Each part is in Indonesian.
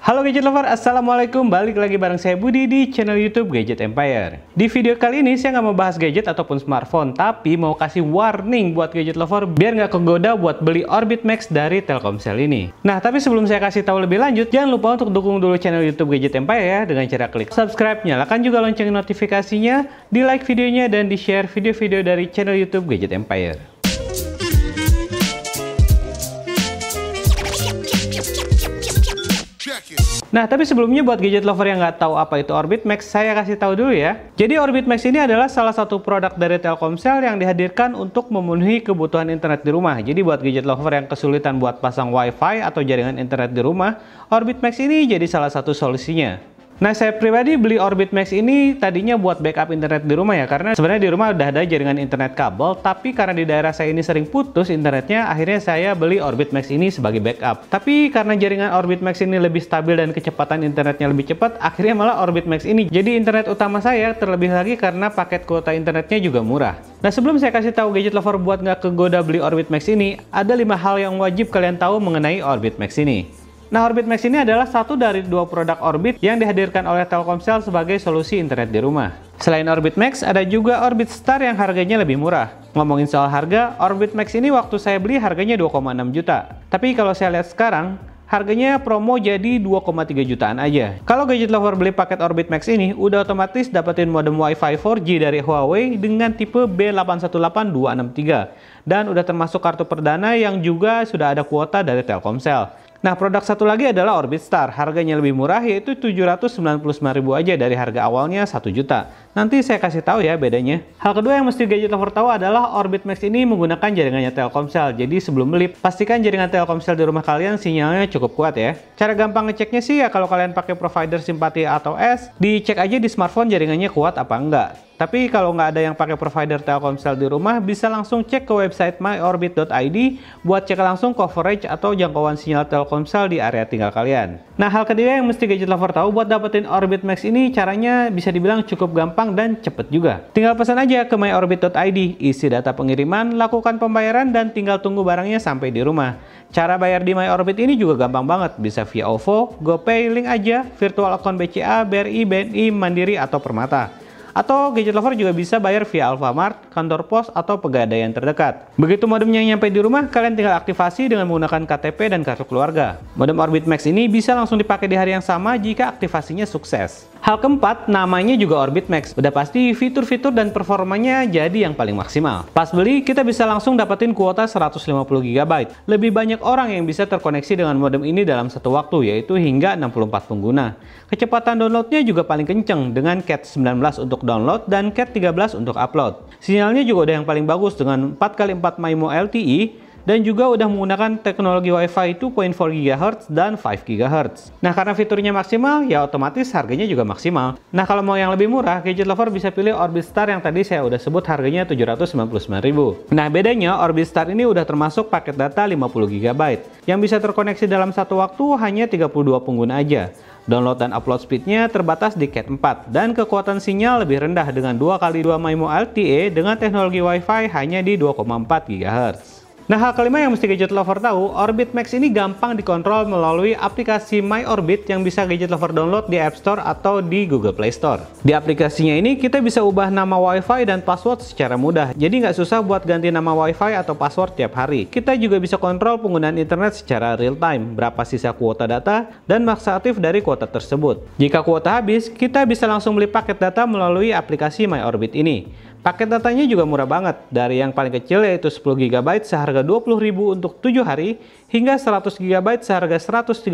Halo gadget lover, assalamualaikum. Balik lagi bareng saya Budi di channel YouTube Gadget Empire. Di video kali ini saya nggak mau bahas gadget ataupun smartphone, tapi mau kasih warning buat gadget lover biar nggak kegoda buat beli Orbit Max dari Telkomsel ini. Nah, tapi sebelum saya kasih tahu lebih lanjut, jangan lupa untuk dukung dulu channel YouTube Gadget Empire ya dengan cara klik subscribe, nyalakan juga lonceng notifikasinya, di like videonya dan di share video-video dari channel YouTube Gadget Empire. Nah, tapi sebelumnya buat gadget lover yang nggak tahu apa itu Orbit Max, saya kasih tahu dulu ya. Jadi Orbit Max ini adalah salah satu produk dari Telkomsel yang dihadirkan untuk memenuhi kebutuhan internet di rumah. Jadi buat gadget lover yang kesulitan buat pasang WiFi atau jaringan internet di rumah, Orbit Max ini jadi salah satu solusinya. Nah, saya pribadi beli Orbit Max ini tadinya buat backup internet di rumah ya, karena sebenarnya di rumah udah ada jaringan internet kabel, tapi karena di daerah saya ini sering putus internetnya, akhirnya saya beli Orbit Max ini sebagai backup. Tapi karena jaringan Orbit Max ini lebih stabil dan kecepatan internetnya lebih cepat, akhirnya malah Orbit Max ini jadi internet utama saya, terlebih lagi karena paket kuota internetnya juga murah. Nah, sebelum saya kasih tahu gadget lover buat nggak kegoda beli Orbit Max ini, ada lima hal yang wajib kalian tahu mengenai Orbit Max ini. Nah, Orbit Max ini adalah satu dari dua produk Orbit yang dihadirkan oleh Telkomsel sebagai solusi internet di rumah. Selain Orbit Max, ada juga Orbit Star yang harganya lebih murah. Ngomongin soal harga, Orbit Max ini waktu saya beli harganya 2,6 juta. Tapi kalau saya lihat sekarang, harganya promo jadi 2,3 jutaan aja. Kalau gadget lover beli paket Orbit Max ini, udah otomatis dapetin modem WiFi 4G dari Huawei dengan tipe B818263 dan udah termasuk kartu perdana yang juga sudah ada kuota dari Telkomsel. Nah, produk satu lagi adalah Orbit Star. Harganya lebih murah yaitu ribu aja dari harga awalnya 1 juta. Nanti saya kasih tahu ya bedanya. Hal kedua yang mesti gadget lover tahu adalah Orbit Max ini menggunakan jaringannya Telkomsel. Jadi sebelum beli, pastikan jaringan Telkomsel di rumah kalian sinyalnya cukup kuat ya. Cara gampang ngeceknya sih ya kalau kalian pakai provider simpati atau S, dicek aja di smartphone jaringannya kuat apa enggak. Tapi kalau nggak ada yang pakai provider Telkomsel di rumah, bisa langsung cek ke website myorbit.id buat cek langsung coverage atau jangkauan sinyal Telkomsel di area tinggal kalian. Nah, hal kedua yang mesti gadget lover tahu buat dapetin Orbit Max ini caranya bisa dibilang cukup gampang dan cepet juga. Tinggal pesan aja ke myorbit.id, isi data pengiriman, lakukan pembayaran, dan tinggal tunggu barangnya sampai di rumah. Cara bayar di myorbit ini juga gampang banget, bisa via OVO, GoPay, link aja, virtual account BCA, BRI, BNI, Mandiri, atau Permata. Atau gadget lover juga bisa bayar via Alfamart, kantor pos, atau pegadaian terdekat. Begitu modemnya nyampe di rumah, kalian tinggal aktivasi dengan menggunakan KTP dan kartu keluarga. Modem Orbit Max ini bisa langsung dipakai di hari yang sama jika aktivasinya sukses. Hal keempat, namanya juga Orbit Max. Udah pasti fitur-fitur dan performanya jadi yang paling maksimal. Pas beli, kita bisa langsung dapetin kuota 150GB. Lebih banyak orang yang bisa terkoneksi dengan modem ini dalam satu waktu, yaitu hingga 64 pengguna. Kecepatan downloadnya juga paling kenceng dengan Cat 19 untuk untuk download dan Cat 13 untuk upload. Sinyalnya juga udah yang paling bagus dengan 4x4 MIMO LTE dan juga udah menggunakan teknologi WiFi 2.4 GHz dan 5 GHz. Nah karena fiturnya maksimal, ya otomatis harganya juga maksimal. Nah kalau mau yang lebih murah, gadget lover bisa pilih Orbit Star yang tadi saya udah sebut harganya 799.000. Nah bedanya Orbit Star ini udah termasuk paket data 50 GB yang bisa terkoneksi dalam satu waktu hanya 32 pengguna aja. Download dan upload speednya terbatas di Cat 4 dan kekuatan sinyal lebih rendah dengan 2x2 MIMO LTE dengan teknologi WiFi hanya di 2,4 GHz. Nah, hal kelima yang mesti gadget lover tahu, Orbit Max ini gampang dikontrol melalui aplikasi My Orbit yang bisa gadget lover download di App Store atau di Google Play Store. Di aplikasinya ini kita bisa ubah nama WiFi dan password secara mudah, jadi nggak susah buat ganti nama WiFi atau password tiap hari. Kita juga bisa kontrol penggunaan internet secara real time, berapa sisa kuota data dan maksa aktif dari kuota tersebut. Jika kuota habis, kita bisa langsung beli paket data melalui aplikasi My Orbit ini. Paket datanya juga murah banget, dari yang paling kecil yaitu 10GB seharga 20.000 untuk 7 hari, hingga 100GB seharga 130.000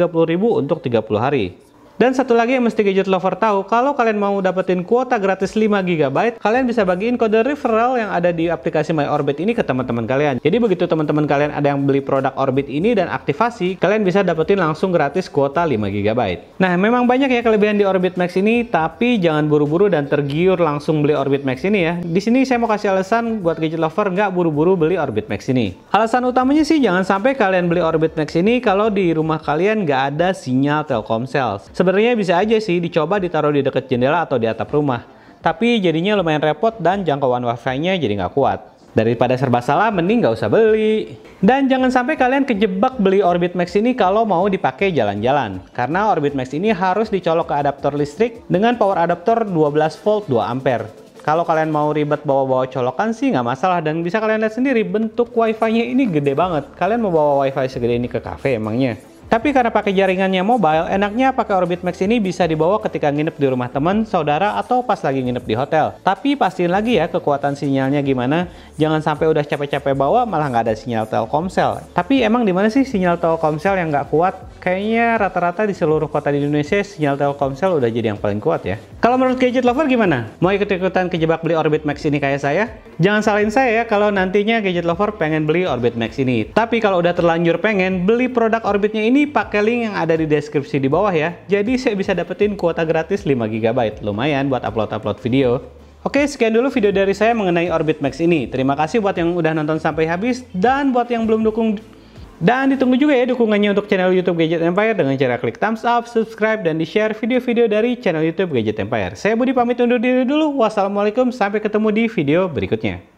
untuk 30 hari. Dan satu lagi yang mesti gadget lover tahu, kalau kalian mau dapetin kuota gratis 5 GB, kalian bisa bagiin kode referral yang ada di aplikasi My Orbit ini ke teman-teman kalian. Jadi begitu teman-teman kalian ada yang beli produk Orbit ini dan aktivasi, kalian bisa dapetin langsung gratis kuota 5 GB. Nah, memang banyak ya kelebihan di Orbit Max ini, tapi jangan buru-buru dan tergiur langsung beli Orbit Max ini ya. Di sini saya mau kasih alasan buat gadget lover nggak buru-buru beli Orbit Max ini. Alasan utamanya sih jangan sampai kalian beli Orbit Max ini kalau di rumah kalian nggak ada sinyal Telkomsel Sebenarnya bisa aja sih dicoba ditaruh di dekat jendela atau di atap rumah, tapi jadinya lumayan repot dan jangkauan wifi-nya jadi nggak kuat. Daripada serba salah, mending nggak usah beli. Dan jangan sampai kalian kejebak beli Orbit Max ini kalau mau dipakai jalan-jalan. Karena Orbit Max ini harus dicolok ke adaptor listrik dengan power adaptor 12 volt 2 ampere. Kalau kalian mau ribet bawa-bawa colokan sih nggak masalah dan bisa kalian lihat sendiri bentuk wifi-nya ini gede banget. Kalian mau bawa wifi segede ini ke cafe emangnya? Tapi karena pakai jaringannya mobile, enaknya pakai Orbit Max ini bisa dibawa ketika nginep di rumah teman, saudara, atau pas lagi nginep di hotel. Tapi pastiin lagi ya kekuatan sinyalnya gimana. Jangan sampai udah capek-capek bawa malah nggak ada sinyal Telkomsel. Tapi emang di mana sih sinyal Telkomsel yang nggak kuat? kayaknya rata-rata di seluruh kota di Indonesia sinyal Telkomsel udah jadi yang paling kuat ya. Kalau menurut gadget lover gimana? Mau ikut-ikutan kejebak beli Orbit Max ini kayak saya? Jangan salahin saya ya kalau nantinya gadget lover pengen beli Orbit Max ini. Tapi kalau udah terlanjur pengen, beli produk Orbitnya ini pakai link yang ada di deskripsi di bawah ya. Jadi saya bisa dapetin kuota gratis 5GB. Lumayan buat upload-upload video. Oke, sekian dulu video dari saya mengenai Orbit Max ini. Terima kasih buat yang udah nonton sampai habis dan buat yang belum dukung dan ditunggu juga ya dukungannya untuk channel YouTube Gadget Empire dengan cara klik thumbs up, subscribe, dan di-share video-video dari channel YouTube Gadget Empire. Saya Budi pamit undur diri dulu. Wassalamualaikum, sampai ketemu di video berikutnya.